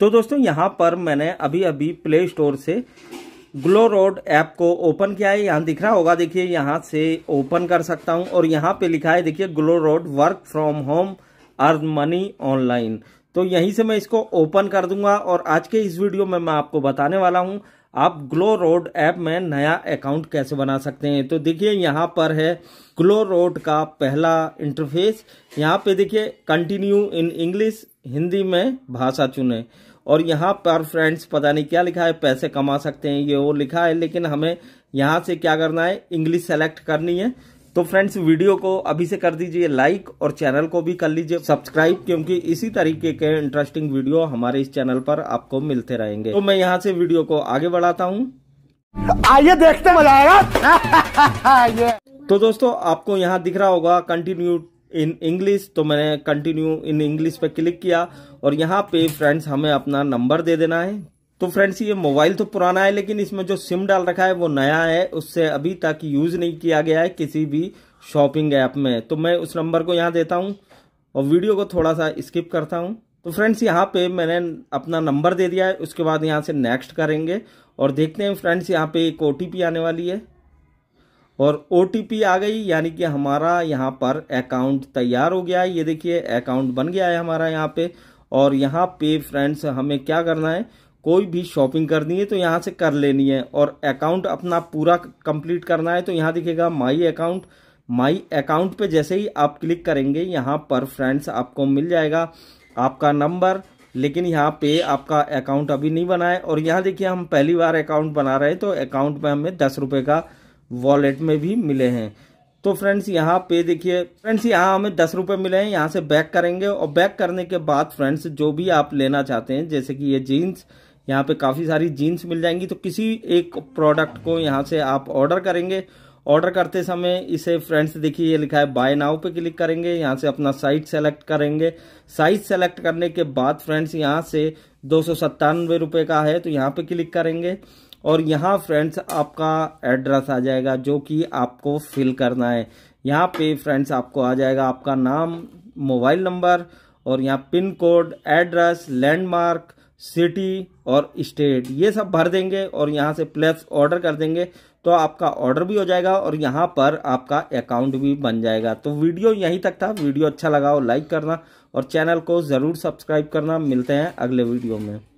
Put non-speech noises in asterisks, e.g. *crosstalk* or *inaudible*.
तो दोस्तों यहाँ पर मैंने अभी अभी प्ले स्टोर से ग्लो रोड ऐप को ओपन किया है यहाँ दिख रहा होगा देखिए यहाँ से ओपन कर सकता हूँ और यहाँ पे लिखा है देखिए GlowRoad work from home earn money online तो यहीं से मैं इसको ओपन कर दूंगा और आज के इस वीडियो में मैं आपको बताने वाला हूँ आप ग्लो रोड ऐप में नया अकाउंट कैसे बना सकते हैं तो देखिए यहाँ पर है ग्लो रोड का पहला इंटरफेस यहाँ पे देखिए कंटिन्यू इन इंग्लिश हिंदी में भाषा चुने और यहाँ पर फ्रेंड्स पता नहीं क्या लिखा है पैसे कमा सकते हैं ये वो लिखा है लेकिन हमें यहाँ से क्या करना है इंग्लिश सेलेक्ट करनी है तो फ्रेंड्स वीडियो को अभी से कर दीजिए लाइक और चैनल को भी कर लीजिए सब्सक्राइब क्योंकि इसी तरीके के इंटरेस्टिंग वीडियो हमारे इस चैनल पर आपको मिलते रहेंगे तो मैं यहाँ से वीडियो को आगे बढ़ाता हूँ आइए देखते मजा आएगा *laughs* तो दोस्तों आपको यहाँ दिख रहा होगा कंटिन्यू इन इंग्लिश तो मैंने कंटिन्यू इन इंग्लिश पे क्लिक किया और यहाँ पे फ्रेंड्स हमें अपना नंबर दे देना है तो फ्रेंड्स ये मोबाइल तो पुराना है लेकिन इसमें जो सिम डाल रखा है वो नया है उससे अभी तक यूज़ नहीं किया गया है किसी भी शॉपिंग ऐप में तो मैं उस नंबर को यहाँ देता हूँ और वीडियो को थोड़ा सा स्किप करता हूँ तो फ्रेंड्स यहाँ पे मैंने अपना नंबर दे दिया है उसके बाद यहाँ से नेक्स्ट करेंगे और देखते हैं फ्रेंड्स यहाँ पे एक ओ आने वाली है और ओ आ गई यानी कि हमारा यहाँ पर अकाउंट तैयार हो गया है ये देखिए अकाउंट बन गया है हमारा यहाँ पे और यहाँ पे फ्रेंड्स हमें क्या करना है कोई भी शॉपिंग करनी है तो यहाँ से कर लेनी है और अकाउंट अपना पूरा कंप्लीट करना है तो यहाँ दिखेगा माई अकाउंट माई अकाउंट पे जैसे ही आप क्लिक करेंगे यहाँ पर फ्रेंड्स आपको मिल जाएगा आपका नंबर लेकिन यहाँ पे आपका अकाउंट अभी नहीं बना है और यहाँ देखिए हम पहली बार अकाउंट बना रहे हैं तो अकाउंट में हमें दस रुपये का वॉलेट में भी मिले हैं तो फ्रेंड्स यहाँ पे देखिए फ्रेंड्स यहाँ हमें दस रुपये मिले हैं यहाँ से बैक करेंगे और बैक करने के बाद फ्रेंड्स जो भी आप लेना चाहते हैं जैसे कि ये जीन्स यहाँ पे काफ़ी सारी जीन्स मिल जाएंगी तो किसी एक प्रोडक्ट को यहाँ से आप ऑर्डर करेंगे ऑर्डर करते समय इसे फ्रेंड्स देखिए ये लिखा है बाय नाउ पे क्लिक करेंगे यहाँ से अपना साइट सेलेक्ट करेंगे साइज सेलेक्ट करने के बाद फ्रेंड्स यहाँ से दो सौ का है तो यहाँ पे क्लिक करेंगे और यहाँ फ्रेंड्स आपका एड्रेस आ जाएगा जो कि आपको फिल करना है यहाँ पे फ्रेंड्स आपको आ जाएगा आपका नाम मोबाइल नंबर और यहाँ pin code address landmark city और स्टेट ये सब भर देंगे और यहाँ से प्लस ऑर्डर कर देंगे तो आपका ऑर्डर भी हो जाएगा और यहाँ पर आपका अकाउंट भी बन जाएगा तो वीडियो यहीं तक था वीडियो अच्छा लगा हो लाइक करना और चैनल को ज़रूर सब्सक्राइब करना मिलते हैं अगले वीडियो में